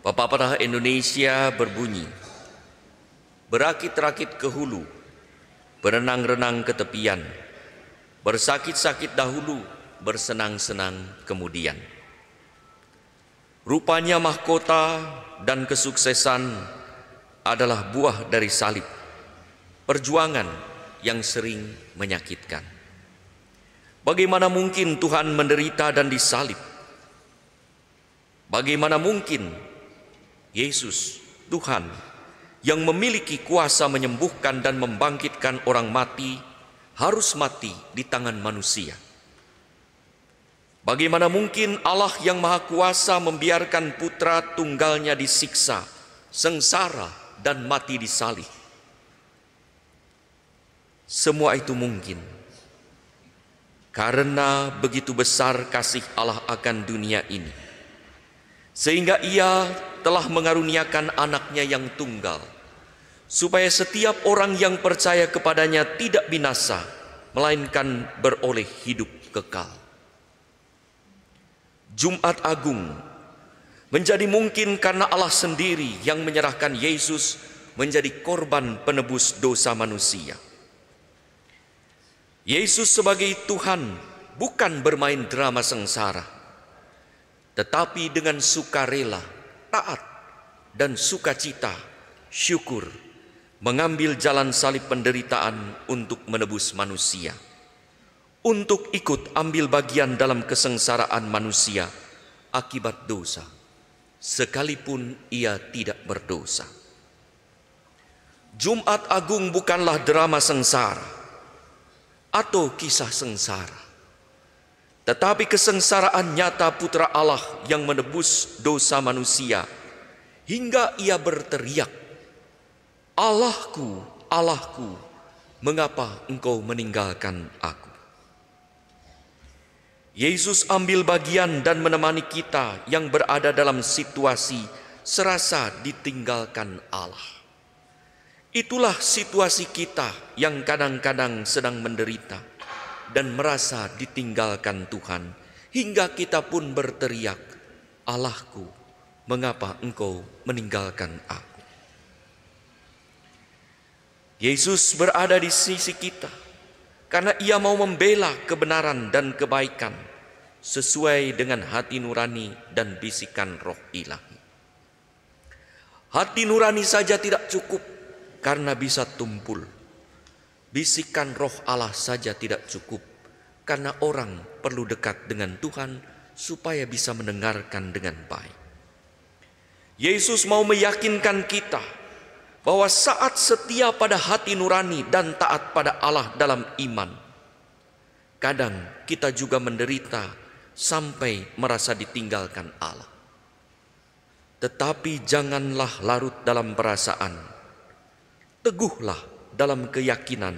Bapak Pepatah Indonesia berbunyi, berakit-rakit ke hulu, berenang-renang ke tepian, bersakit-sakit dahulu, bersenang-senang kemudian. Rupanya mahkota dan kesuksesan adalah buah dari salib, perjuangan yang sering menyakitkan. Bagaimana mungkin Tuhan menderita dan disalib? Bagaimana mungkin Yesus, Tuhan, yang memiliki kuasa menyembuhkan dan membangkitkan orang mati, harus mati di tangan manusia. Bagaimana mungkin Allah yang Maha Kuasa membiarkan putra tunggalnya disiksa, sengsara, dan mati di salib? Semua itu mungkin karena begitu besar kasih Allah akan dunia ini, sehingga Ia telah mengaruniakan anaknya yang tunggal, supaya setiap orang yang percaya kepadanya tidak binasa, melainkan beroleh hidup kekal. Jumat Agung menjadi mungkin karena Allah sendiri yang menyerahkan Yesus menjadi korban penebus dosa manusia. Yesus sebagai Tuhan bukan bermain drama sengsara, tetapi dengan sukarela taat dan sukacita, syukur, mengambil jalan salib penderitaan untuk menebus manusia, untuk ikut ambil bagian dalam kesengsaraan manusia akibat dosa, sekalipun ia tidak berdosa. Jumat Agung bukanlah drama sengsara atau kisah sengsara tetapi kesengsaraan nyata putra Allah yang menebus dosa manusia hingga ia berteriak, "Allahku, Allahku, mengapa engkau meninggalkan aku?" Yesus ambil bagian dan menemani kita yang berada dalam situasi serasa ditinggalkan Allah. Itulah situasi kita yang kadang-kadang sedang menderita dan merasa ditinggalkan Tuhan, hingga kita pun berteriak, "Allahku, mengapa Engkau meninggalkan aku?" Yesus berada di sisi kita karena Ia mau membela kebenaran dan kebaikan sesuai dengan hati nurani dan bisikan roh ilahi. Hati nurani saja tidak cukup karena bisa tumpul Bisikan roh Allah saja tidak cukup, karena orang perlu dekat dengan Tuhan supaya bisa mendengarkan dengan baik. Yesus mau meyakinkan kita bahwa saat setia pada hati nurani dan taat pada Allah dalam iman, kadang kita juga menderita sampai merasa ditinggalkan Allah. Tetapi janganlah larut dalam perasaan, teguhlah dalam keyakinan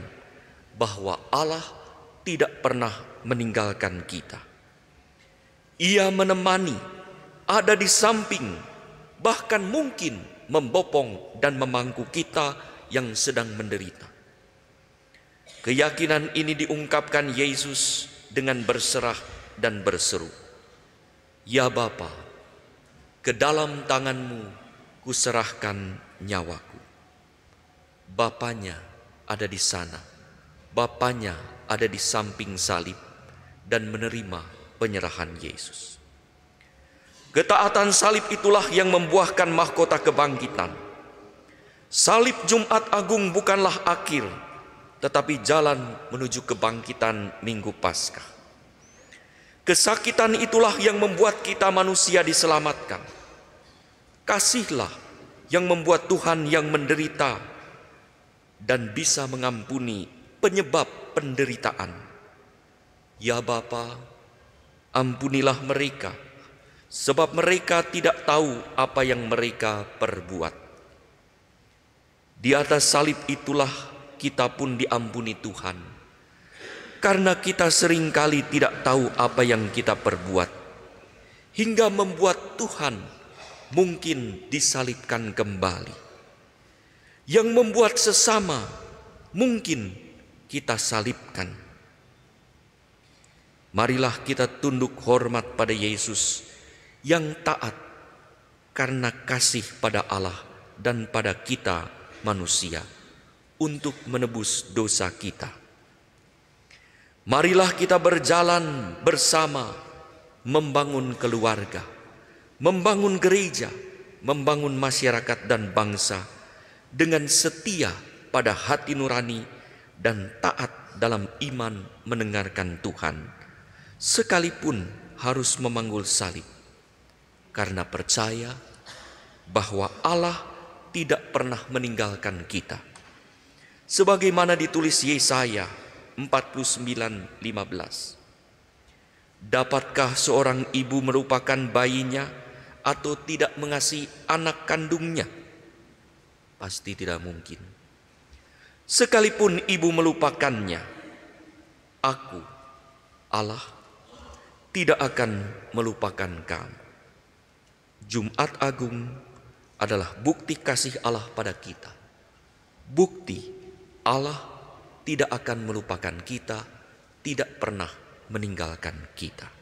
bahwa Allah tidak pernah meninggalkan kita. Ia menemani, ada di samping, bahkan mungkin membopong dan memangku kita yang sedang menderita. Keyakinan ini diungkapkan Yesus dengan berserah dan berseru, "Ya Bapa, ke dalam tanganmu kuserahkan nyawaku." Bapaknya ada di sana. Bapaknya ada di samping salib dan menerima penyerahan Yesus. Ketaatan salib itulah yang membuahkan mahkota kebangkitan. Salib Jumat Agung bukanlah akhir, tetapi jalan menuju kebangkitan Minggu Paskah. Kesakitan itulah yang membuat kita manusia diselamatkan. Kasihlah yang membuat Tuhan yang menderita dan bisa mengampuni penyebab penderitaan. Ya Bapa, ampunilah mereka, sebab mereka tidak tahu apa yang mereka perbuat. Di atas salib itulah kita pun diampuni Tuhan, karena kita seringkali tidak tahu apa yang kita perbuat, hingga membuat Tuhan mungkin disalibkan kembali yang membuat sesama mungkin kita salibkan. Marilah kita tunduk hormat pada Yesus yang taat karena kasih pada Allah dan pada kita manusia untuk menebus dosa kita. Marilah kita berjalan bersama membangun keluarga, membangun gereja, membangun masyarakat dan bangsa dengan setia pada hati nurani dan taat dalam iman mendengarkan Tuhan, sekalipun harus memanggul salib, karena percaya bahwa Allah tidak pernah meninggalkan kita. Sebagaimana ditulis Yesaya 49:15. Dapatkah seorang ibu merupakan bayinya atau tidak mengasihi anak kandungnya? Pasti tidak mungkin. Sekalipun ibu melupakannya, aku, Allah, tidak akan melupakan kamu. Jumat Agung adalah bukti kasih Allah pada kita. Bukti Allah tidak akan melupakan kita, tidak pernah meninggalkan kita.